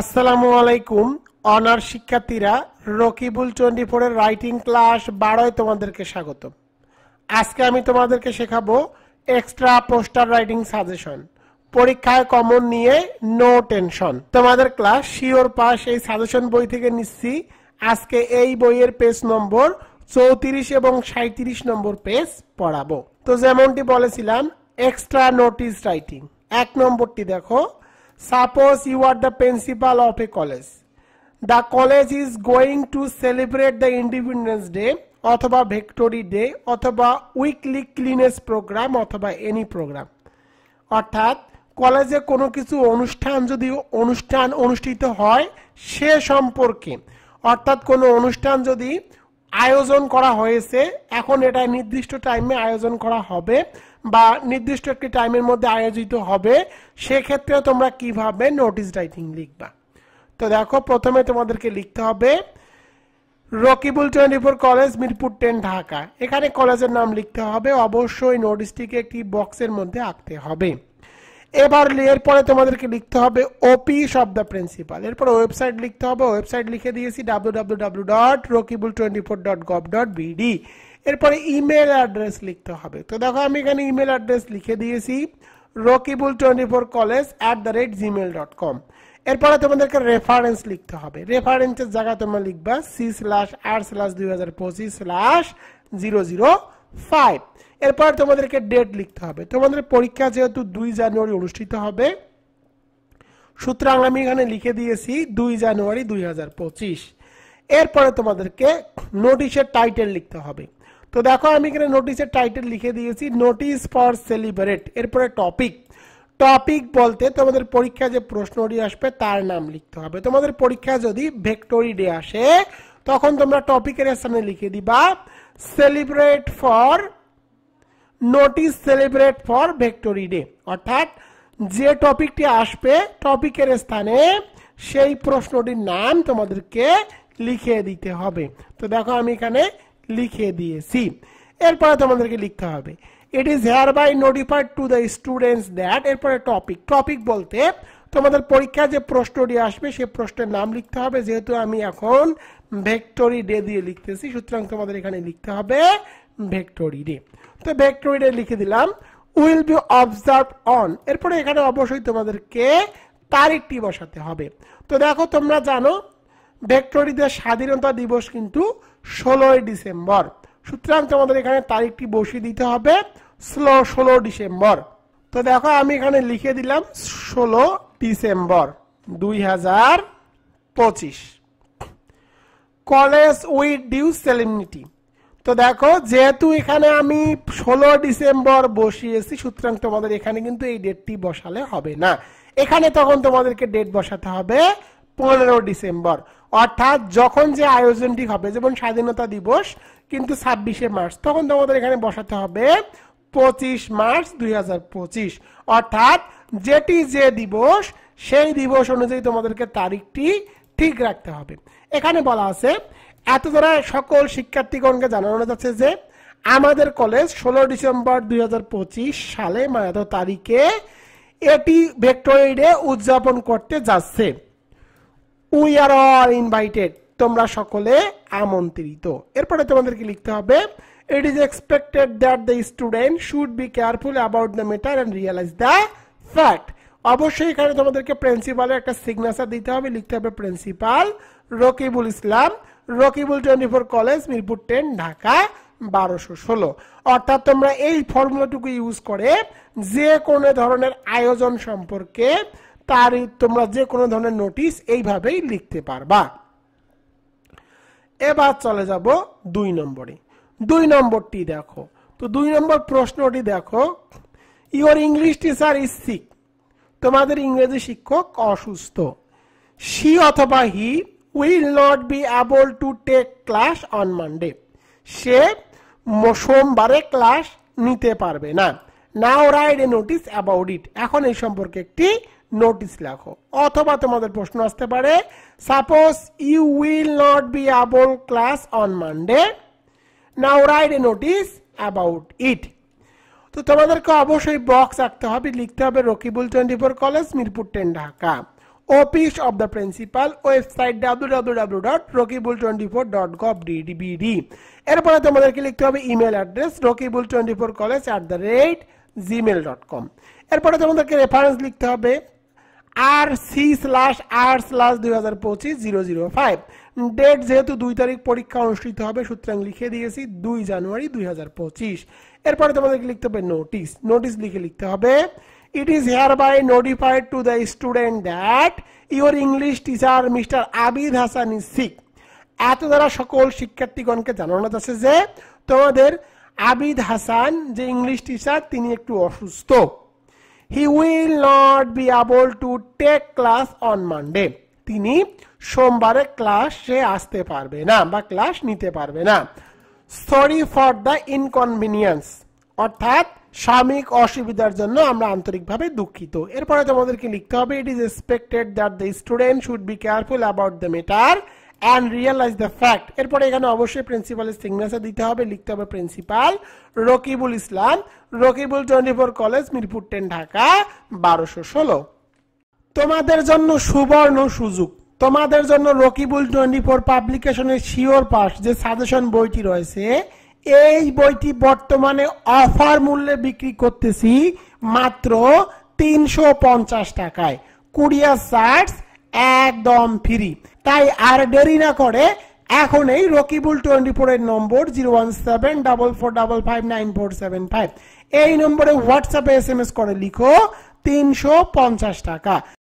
আসসালামু আলাইকুম অনার শিক্ষার্থীরা রকিবুল টোয়েন্টি ফোরের রাইটিং ক্লাস বারোয় তোমাদেরকে স্বাগত আজকে আমি তোমাদেরকে শেখাবো এক্সট্রা পোস্টার রাইটিং সাজেশন পরীক্ষায় কমন নিয়ে নো টেনশন তোমাদের ক্লাস শিওর পাস এই সাজেশন বই থেকে নিচ্ছি আজকে এই বইয়ের পেজ নম্বর চৌত্রিশ এবং সাঁত্রিশ নম্বর পেজ পড়াবো তো যেমনটি বলেছিলাম এক্সট্রা নোটিস রাইটিং এক নম্বরটি দেখো Suppose you are the principal of a college. The college is going to celebrate the Independence Day অথবা ভিক্টোরি ডে অথবা উইকলি ক্লিনেস প্রোগ্রাম অথবা এনি প্রোগ্রাম অর্থাৎ কলেজে কোনো কিছু অনুষ্ঠান যদি অনুষ্ঠান অনুষ্ঠিত হয় সে সম্পর্কে অর্থাৎ কোনো অনুষ্ঠান যদি আয়োজন করা হয়েছে এখন এটা নির্দিষ্ট টাইমে আয়োজন করা হবে বা নির্দিষ্ট একটি টাইমের মধ্যে আয়োজিত হবে সেক্ষেত্রে তোমরা কিভাবে নোটিস রাইটিং লিখবা তো দেখো প্রথমে তোমাদেরকে লিখতে হবে Rakibul twenty four college Mirpur ten Dhaka এখানে কলেজের নাম লিখতে হবে অবশ্যই নোটিশটিকে একটি বক্সের মধ্যে আঁকতে হবে এবার এরপরে তোমাদেরকে লিখতে হবে ওপি অফ দ্য প্রিন্সিপাল এরপর ওয়েবসাইট লিখতে হবে ওয়েবসাইট লিখে দিয়েছি W W W dot Rakibul twenty four dot gov dot BD এরপরে ইমেল অ্যাড্রেস লিখতে হবে তো দেখো আমি এখানে ইমেল অ্যাড্রেস লিখে দিয়েছি Rakibul twenty four college at the rate Gmail dot com এরপরে তোমাদেরকে রেফারেন্স লিখতে হবে রেফারেন্সের জায়গায় তোমরা লিখবা সি স্ল্যাশ আর স্ল্যাশ দুই হাজার পঁচিশ স্ল্যাশ জিরো জিরো ফাইভ এরপর তোমাদেরকে ডেট লিখতে হবে তোমাদের পরীক্ষা যেহেতু দুই জানুয়ারি অনুষ্ঠিত হবে সুতরাং আমি এখানে লিখে দিয়েছি দুই জানুয়ারি দুই এরপরে তোমাদেরকে নোটিশের টাইটেল লিখতে হবে তো দেখো আমি এখানে নোটিশের টাইটেল লিখে দিয়েছি নোটিশ ফর সেলিব্রেট এরপরে টপিক টপিক বলতে তোমাদের পরীক্ষা যে প্রশ্নটি আসবে তার নাম লিখতে হবে তোমাদের পরীক্ষা যদি ভেক্টরি ডে আসে তখন তোমরা টপিকের স্থানে লিখে দিবা celebrate for notice celebrate for victory day অর্থাৎ যে টপিকটি আসবে টপিকের স্থানে সেই প্রশ্নটির নাম তোমাদেরকে লিখে দিতে হবে তো দেখো আমি এখানে লিখে দিয়েছি এরপরে তোমাদেরকে লিখতে হবে it is hereby notified to the students that এরপরে টপিক টপিক বলতে তোমাদের পরীক্ষা যে প্রশ্নটি আসবে সেই প্রশ্নের নাম লিখতে হবে যেহেতু আমি এখন ভেক্টরি ডে দিয়ে লিখতেছি সুতরাং তোমাদের এখানে লিখতে হবে ভেক্টরিডে তো ভেক্টরিডে লিখে দিলাম উইল বি অবজার্ভ অন এরপরে এখানে অবশ্যই তোমাদেরকে তারিখটি বসাতে হবে তো দেখো তোমরা জানো ভেক্টরিদের স্বাধীনতা দিবস কিন্তু ষোলোই ডিসেম্বর সুতরাং তোমাদের এখানে তারিখটি বসিয়ে দিতে হবে স্লো ষোলো ডিসেম্বর তো দেখো আমি এখানে লিখে দিলাম ষোলো ডিসেম্বর দুই হাজার পঁচিশ কলেজ উইথ ডিউ সেলিমিটি তো দেখো যেহেতু এখানে আমি ষোলো ডিসেম্বর বসিয়েছি সুতরাং তোমাদের এখানে কিন্তু এই ডেটটি বসালে হবে না এখানে তখন তোমাদেরকে ডেট বসাতে হবে পনেরো ডিসেম্বর অর্থাৎ যখন যে আয়োজনটি হবে যেমন স্বাধীনতা দিবস কিন্তু ছাব্বিশে মার্চ তখন তোমাদের এখানে বসাতে হবে পঁচিশ মার্চ দুই অর্থাৎ যেটি যে দিবস সেই দিবস অনুযায়ী তোমাদেরকে তারিখটি ঠিক রাখতে হবে এখানে বলা আছে এত দ্বারা সকল শিক্ষার্থীগণকে জানানো যাচ্ছে যে আমাদের কলেজ ষোলো ডিসেম্বর দুই সালে মায়াত তারিখে এটি ভেক্টোরিডে উদযাপন করতে যাচ্ছে উই আর অল ইনভাইটেড তোমরা সকলে আমন্ত্রিত এরপরে তোমাদেরকে লিখতে হবে it is expected that the student should be careful about the matter and realise the fact অবশ্যই এখানে তোমাদেরকে প্রিন্সিপালের একটা সিগনেচার দিতে হবে লিখতে হবে principal Rakibul Islam Rakibul twenty four college Mirpur ten Dhaka বারোশো ষোলো অর্থাৎ তোমরা এই ফর্মুলাটুকু ইউজ করে যে কোনো ধরনের আয়োজন সম্পর্কে তার তোমরা যে কোনো ধরনের নোটিশ এইভাবেই লিখতে পারবা এবার চলে যাব দুই নম্বরে দুই নম্বরটি দেখো তো দুই নম্বর প্রশ্নটি দেখো your English teacher is sick তোমাদের ইংরেজি শিক্ষক অসুস্থ শি অথবা he will not be able to take class on Monday সে সোমবারে ক্লাস নিতে পারবে না now write a notice about it এখন এই সম্পর্কে একটি নোটিস লেখো অথবা তোমাদের প্রশ্ন আসতে পারে suppose you will not be able class on Monday now write a notice about it তো তোমাদেরকে অবশ্যই বক্স আঁকতে হবে লিখতে হবে Rakibul twenty four college Mirpur ten Dhaka office of the principal website W W W dot Rakibul twenty four dot gov dot BD এরপরে তোমাদেরকে লিখতে হবে email address Rakibul twenty four college at the rate Gmail dot com এরপরে তোমাদেরকে রেফারেন্স লিখতে হবে আর সি স্ল্যাশ আর স্ল্যাশ দুই হাজার পঁচিশ জিরো জিরো ফাইভ ডেট যেহেতু দুই তারিখ পরীক্ষা অনুষ্ঠিত হবে সুতরাং লিখে দিয়েছি দুই জানুয়ারি দুই এরপরে তোমাদেরকে লিখতে হবে নোটিস নোটিস লিখে লিখতে হবে it hereby notified to the student that your English teacher mister Abid Hasan is এত দ্বারা সকল শিক্ষার্থীগণকে জানানো যাচ্ছে যে তোমাদের আবিদ হাসান যে ইংলিশ টিচার তিনি একটু অসুস্থ he will not be able to take class on Monday তিনি সোমবারে ক্লাসে আসতে পারবে না বা ক্লাস নিতে পারবে না সরি ফর দ্য ইনকনভিনিয়েন্স অর্থাৎ সাময়িক অসুবিধার জন্য আমরা আন্তরিকভাবে দুঃখিত এরপরে তোমাদেরকে লিখতে হবে it is expected that the student should be careful about the matter and realise the fact এরপরে এখানে অবশ্যই প্রিন্সিপালের সিগনেচার দিতে হবে লিখতে হবে principal Rakibul Islam Rakibul twenty four college Mirpur ten Dhaka বারোশো ষোলো তোমাদের জন্য সুবর্ণ সুযোগ তোমাদের জন্য রকিবুল টোয়েন্টি ফোর পাবলিকেশনের শিওর পাস যে সাজেশন বইটি রয়েছে এই বইটি বর্তমানে অফার মূল্যে বিক্রি করতেছি মাত্র তিনশো পঞ্চাশ টাকায় কুরিয়ার চার্জ একদম ফ্রি তাই আর দেরি না করে এখন এই রকিবুল টোয়েন্টি ফোরের নম্বর zero one seven double four double five nine four seven five এই নম্বরে হোয়াটসঅ্যাপে এস এম এস করে লিখো তিনশো পঞ্চাশ টাকা